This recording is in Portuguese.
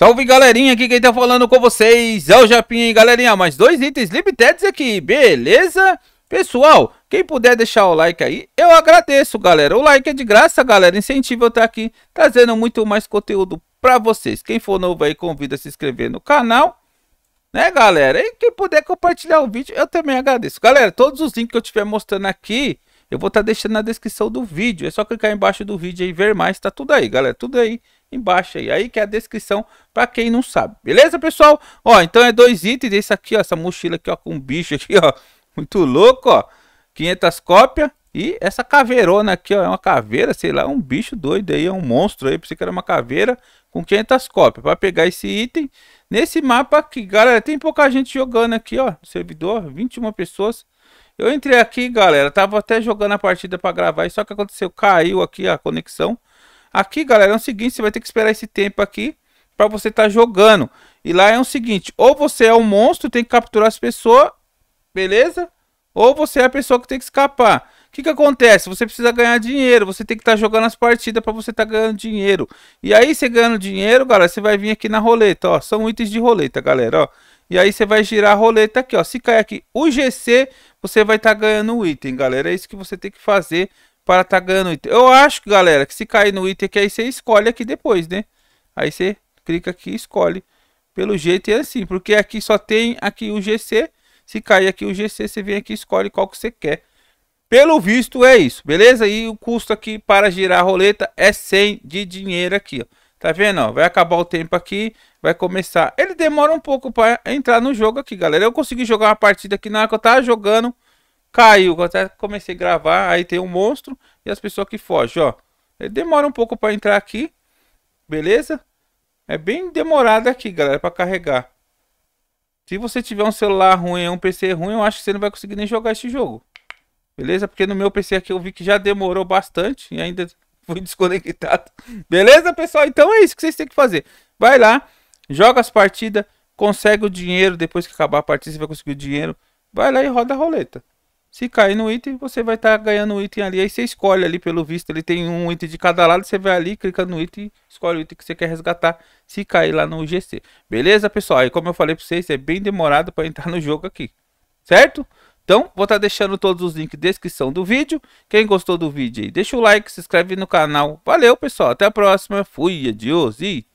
Salve galerinha, aqui quem tá falando com vocês é o Japinha, galerinha, mais dois itens Libteds aqui, beleza? Pessoal, quem puder deixar o like aí, eu agradeço, galera. O like é de graça, galera, incentivo eu estar tá aqui trazendo muito mais conteúdo pra vocês. Quem for novo aí, convida a se inscrever no canal, né galera? E quem puder compartilhar o vídeo, eu também agradeço. Galera, todos os links que eu estiver mostrando aqui, eu vou estar tá deixando na descrição do vídeo. É só clicar embaixo do vídeo e ver mais. Tá tudo aí, galera. Tudo aí embaixo aí. Aí que é a descrição para quem não sabe. Beleza, pessoal? Ó, então é dois itens. Esse aqui, ó. Essa mochila aqui, ó. Com um bicho aqui, ó. Muito louco, ó. 500 cópias. E essa caveirona aqui, ó. É uma caveira, sei lá. É um bicho doido aí. É um monstro aí. Pensei que era uma caveira com 500 cópias. Para pegar esse item. Nesse mapa aqui, galera. Tem pouca gente jogando aqui, ó. No servidor. 21 pessoas. Eu entrei aqui, galera, tava até jogando a partida para gravar, só que aconteceu, caiu aqui a conexão. Aqui, galera, é o seguinte, você vai ter que esperar esse tempo aqui para você estar tá jogando. E lá é o seguinte, ou você é um monstro, tem que capturar as pessoas, beleza? Ou você é a pessoa que tem que escapar. O que, que acontece? Você precisa ganhar dinheiro, você tem que estar tá jogando as partidas para você estar tá ganhando dinheiro. E aí, você ganhando dinheiro, galera, você vai vir aqui na roleta, ó. São itens de roleta, galera, ó. E aí, você vai girar a roleta aqui, ó. Se cair aqui o GC você vai estar tá ganhando item, galera. É isso que você tem que fazer para estar tá ganhando item. Eu acho, galera, que se cair no item que aí você escolhe aqui depois, né? Aí você clica aqui e escolhe. Pelo jeito é assim, porque aqui só tem aqui o GC. Se cair aqui o GC, você vem aqui e escolhe qual que você quer. Pelo visto é isso, beleza? E o custo aqui para girar a roleta é 100 de dinheiro aqui, ó. Tá vendo? Ó? Vai acabar o tempo aqui, vai começar. Ele demora um pouco para entrar no jogo aqui, galera. Eu consegui jogar uma partida aqui na hora que eu tava jogando, caiu. Eu até comecei a gravar, aí tem um monstro e as pessoas que fogem, ó. Ele demora um pouco para entrar aqui, beleza? É bem demorado aqui, galera, para carregar. Se você tiver um celular ruim, um PC ruim, eu acho que você não vai conseguir nem jogar esse jogo. Beleza? Porque no meu PC aqui eu vi que já demorou bastante e ainda fui desconectado. Beleza, pessoal? Então é isso que vocês têm que fazer. Vai lá, joga as partidas, consegue o dinheiro. Depois que acabar a partida, você vai conseguir o dinheiro. Vai lá e roda a roleta. Se cair no item, você vai estar tá ganhando item ali. Aí você escolhe ali, pelo visto, ele tem um item de cada lado. Você vai ali, clica no item, escolhe o item que você quer resgatar. Se cair lá no GC. Beleza, pessoal? Aí, como eu falei pra vocês, é bem demorado para entrar no jogo aqui. Certo? Então, vou estar tá deixando todos os links na descrição do vídeo. Quem gostou do vídeo aí, deixa o like, se inscreve no canal. Valeu, pessoal. Até a próxima. Fui, adios e